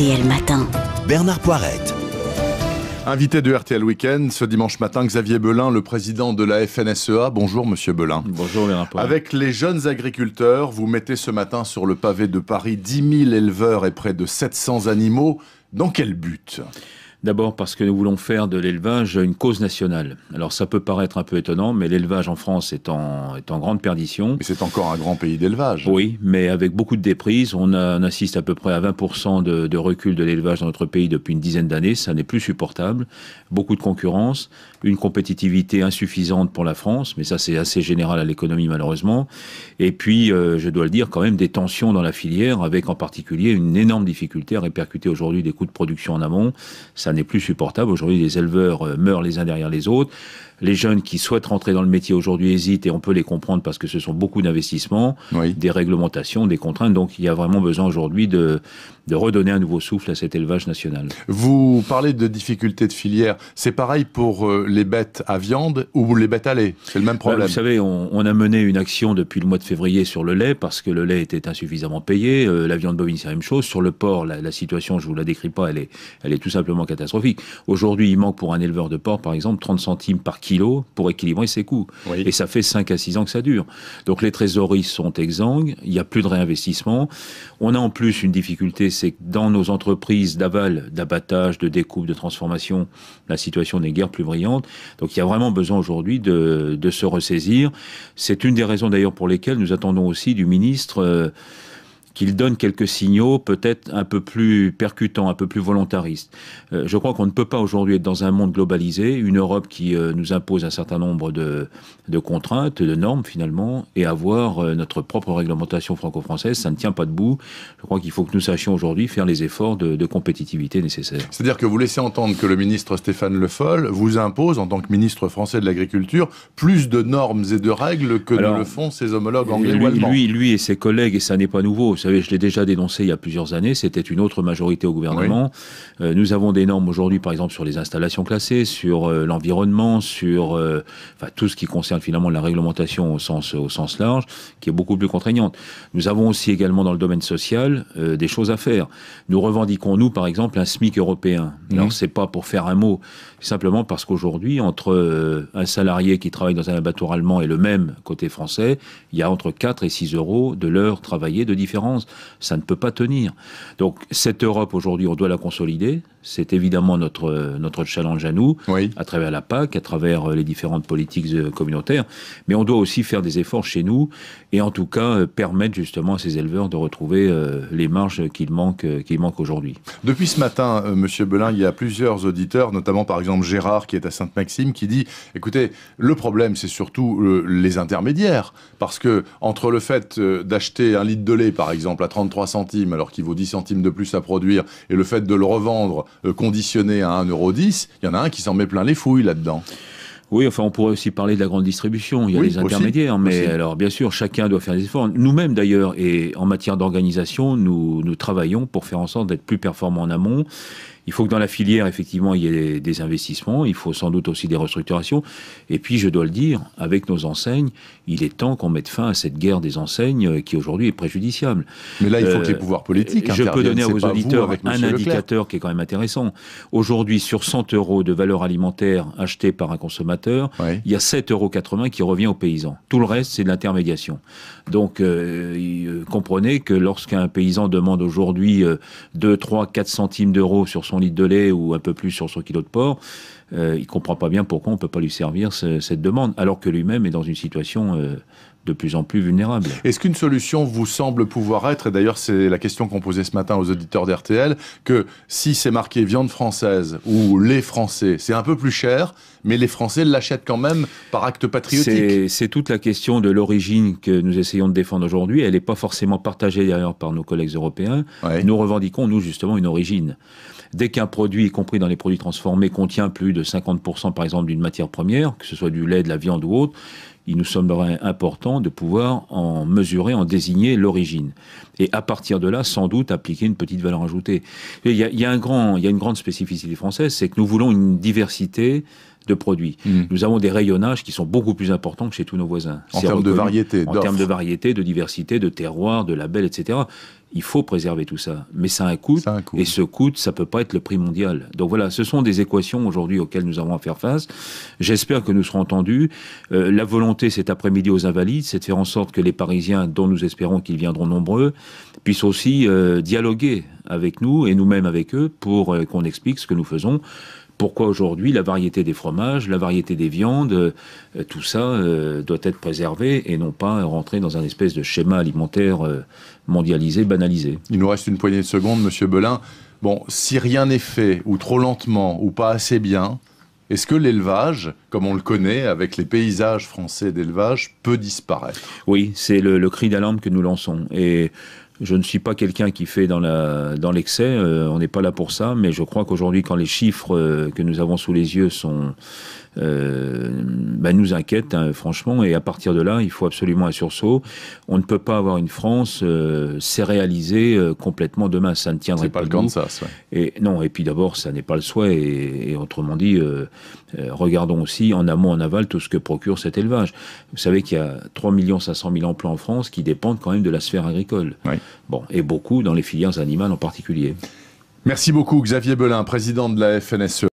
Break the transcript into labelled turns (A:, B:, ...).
A: RTL Matin. Bernard Poirette. Invité de RTL Weekend, ce dimanche matin, Xavier Belin, le président de la FNSEA. Bonjour, monsieur Belin. Bonjour, Bernard Avec les jeunes agriculteurs, vous mettez ce matin sur le pavé de Paris 10 000 éleveurs et près de 700 animaux. Dans quel but D'abord parce que nous voulons faire de l'élevage une cause
B: nationale. Alors ça peut paraître un peu étonnant, mais l'élevage en France est en, grande perdition. Mais c'est encore un grand pays d'élevage. Oui, mais avec beaucoup de déprises, on, assiste à peu près à 20% de, recul de l'élevage dans notre pays depuis une dizaine d'années. Ça n'est plus supportable. Beaucoup de concurrence, une compétitivité insuffisante pour la France, mais ça c'est assez général à l'économie malheureusement. Et puis, euh, je dois le dire, quand même des tensions dans la filière, avec en particulier une énorme difficulté à répercuter aujourd'hui des coûts de production en amont. Ça n'est plus supportable. Aujourd'hui, les éleveurs euh, meurent les uns derrière les autres. Les jeunes qui souhaitent rentrer dans le métier aujourd'hui hésitent et on peut les comprendre parce que ce sont beaucoup d'investissements, des réglementations, des contraintes. Donc il y a vraiment besoin aujourd'hui de, de redonner un
A: nouveau souffle à cet élevage national. Vous parlez de difficultés de filière. C'est pareil pour euh, les bêtes à viande ou les bêtes à lait. C'est le même bah, problème. vous savez, on, a mené une action depuis le mois
B: de février sur le lait parce que le lait était insuffisamment payé. Euh, la viande bovine, c'est la même chose. Sur le porc, la, la situation, je vous la décris pas, elle est, elle est tout simplement catastrophique catastrophique. Aujourd'hui, il manque pour un éleveur de porc, par exemple, 30 centimes par kilo pour équilibrer ses coûts. Et ça fait 5 à 6 ans que ça dure. Donc les trésoreries sont exsangues, il n'y a plus de réinvestissement. On a en plus une difficulté, c'est que dans nos entreprises d'aval, d'abattage, de découpe, de transformation, la situation n'est guère plus brillante. Donc il y a vraiment besoin aujourd'hui de, se ressaisir. C'est une des raisons d'ailleurs pour lesquelles nous attendons aussi du ministre... Euh, qu'il donne quelques signaux peut-être un peu plus percutants, un peu plus volontaristes. Euh, je crois qu'on ne peut pas aujourd'hui être dans un monde globalisé, une Europe qui euh, nous impose un certain nombre de, de, contraintes, de normes finalement, et avoir euh, notre propre réglementation franco-française, ça ne tient pas debout. Je crois qu'il faut que nous sachions aujourd'hui faire les efforts
A: de, compétitivité nécessaires. C'est-à-dire que vous laissez entendre que le ministre Stéphane Le Foll vous impose, en tant que ministre français de l'agriculture, plus de normes et de règles que ne le font ses homologues anglais lui, allemands. Lui,
B: lui et ses collègues, et ça n'est pas nouveau, vous savez, je l'ai déjà dénoncé il y a plusieurs années, c'était une autre majorité au gouvernement. Euh, nous avons des normes aujourd'hui, par exemple, sur les installations classées, sur euh, l'environnement, sur euh, tout ce qui concerne finalement la réglementation au sens, large, qui est beaucoup plus contraignante. Nous avons aussi également dans le domaine social des choses à faire. Nous revendiquons, nous, par exemple, un SMIC européen. Alors, ce c'est pas pour faire un mot, simplement parce qu'aujourd'hui, entre un salarié qui travaille dans un abattoir allemand et le même côté français, il y a entre 4 et 6 euros de l'heure travaillée de différence ça ne peut pas tenir. Donc cette Europe aujourd'hui, on doit la consolider. C'est évidemment notre, notre challenge à nous, à travers la PAC, à travers euh, les différentes politiques euh, communautaires. Mais on doit aussi faire des efforts chez nous et en tout cas euh, permettre justement à ces éleveurs de retrouver les marges qu'il manque, qu'ils manque aujourd'hui.
A: Depuis ce matin, Monsieur Belin, il y a plusieurs auditeurs, notamment par exemple Gérard qui est à Sainte-Maxime, qui dit écoutez, le problème c'est surtout les intermédiaires. Parce que entre le fait d'acheter un litre de lait par exemple, exemple, à 33 centimes, alors qu'il vaut 10 centimes de plus à produire, et le fait de le revendre euh, conditionné à 1,10€, il y en a un qui s'en met plein les fouilles là-dedans. Oui, enfin, on pourrait aussi parler de la grande distribution. Il y a les intermédiaires, mais alors, bien sûr, chacun doit
B: faire des efforts. Nous-mêmes, d'ailleurs, et en matière d'organisation, nous, nous travaillons pour faire en sorte d'être plus performants en amont il faut que dans la filière, effectivement, il y ait des investissements, il faut sans doute aussi des restructurations. Et puis, je dois le dire, avec nos enseignes, il est temps qu'on mette fin à cette guerre des enseignes euh, qui aujourd'hui est préjudiciable. Mais là, il faut euh, que les pouvoirs politiques Je peux donner à vos auditeurs un indicateur qui est quand même intéressant. Aujourd'hui, sur 100 euros de valeur alimentaire achetée par un consommateur, il y a 7,80 euros qui revient aux paysans. Tout le reste, c'est de l'intermédiation. Donc, euh, comprenez que lorsqu'un paysan demande aujourd'hui 2, 3, 4 centimes d'euros sur son litre de lait ou un peu plus sur son kilo de porc, euh, il comprend pas bien pourquoi on peut pas lui servir cette demande, alors que lui-même est dans une situation euh, de plus en plus vulnérable.
A: Est-ce qu'une solution vous semble pouvoir être, et d'ailleurs c'est la question qu'on posait ce matin aux auditeurs d'RTL, que si c'est marqué viande française ou lait français, c'est un peu plus cher, mais les Français l'achètent quand même par acte patriotique C'est toute la question de l'origine que nous essayons
B: de défendre aujourd'hui. Elle n'est pas forcément partagée d'ailleurs par nos collègues européens. Nous revendiquons, nous justement, une origine dès qu'un produit, y compris dans les produits transformés, contient plus de 50% par exemple d'une matière première, que ce soit du lait, de la viande ou autre, il nous semblerait important de pouvoir en mesurer, en désigner l'origine. Et à partir de là, sans doute, appliquer une petite valeur ajoutée. Il y a, il y a une grande spécificité française, c'est que nous voulons une diversité de produits. Mmh. Nous avons des rayonnages qui sont beaucoup plus importants que chez tous nos voisins. En termes de variété, En termes de variété, de diversité, de terroir, de label, etc. Il faut préserver tout ça. Mais ça a un coût. Et ce coût, ça ne peut pas être le prix mondial. Donc voilà, ce sont des équations aujourd'hui auxquelles nous avons à faire face. J'espère que nous serons entendus. Euh, la volonté cet après-midi aux Invalides, c'est de faire en sorte que les Parisiens, dont nous espérons qu'ils viendront nombreux, puissent aussi euh, dialoguer avec nous et nous-mêmes avec eux pour euh, qu'on explique ce que nous faisons pourquoi aujourd'hui la variété des fromages, la variété des viandes, euh, euh, tout ça euh, doit être préservé et non pas rentrer dans un espèce
A: de schéma alimentaire mondialisé, banalisé. Il nous reste une poignée de secondes, Monsieur Belin. Bon, si rien n'est fait, ou trop lentement, ou pas assez bien, est-ce que l'élevage, comme on le connaît avec les paysages français d'élevage, peut disparaître Oui, c'est le,
B: le, cri d'alarme que nous lançons. Et je ne suis pas quelqu'un qui fait dans l'excès, dans euh, on n'est pas là pour ça, mais je crois qu'aujourd'hui, quand les chiffres euh, que nous avons sous les yeux sont, euh, ben, nous inquiètent, hein, franchement, et à partir de là, il faut absolument un sursaut. On ne peut pas avoir une France céréalisée euh, complètement demain, ça ne tiendrait pas. C'est pas le Kansas, ouais. et, Non, et puis d'abord, ça n'est pas le souhait, et, autrement dit, regardons aussi en amont, en aval, tout ce que procure cet élevage. Vous savez qu'il y a 3 500 000 emplois en France qui dépendent quand même de la sphère agricole. Bon, et beaucoup dans les filières animales en particulier. Merci beaucoup Xavier Belin, président de la FNSE.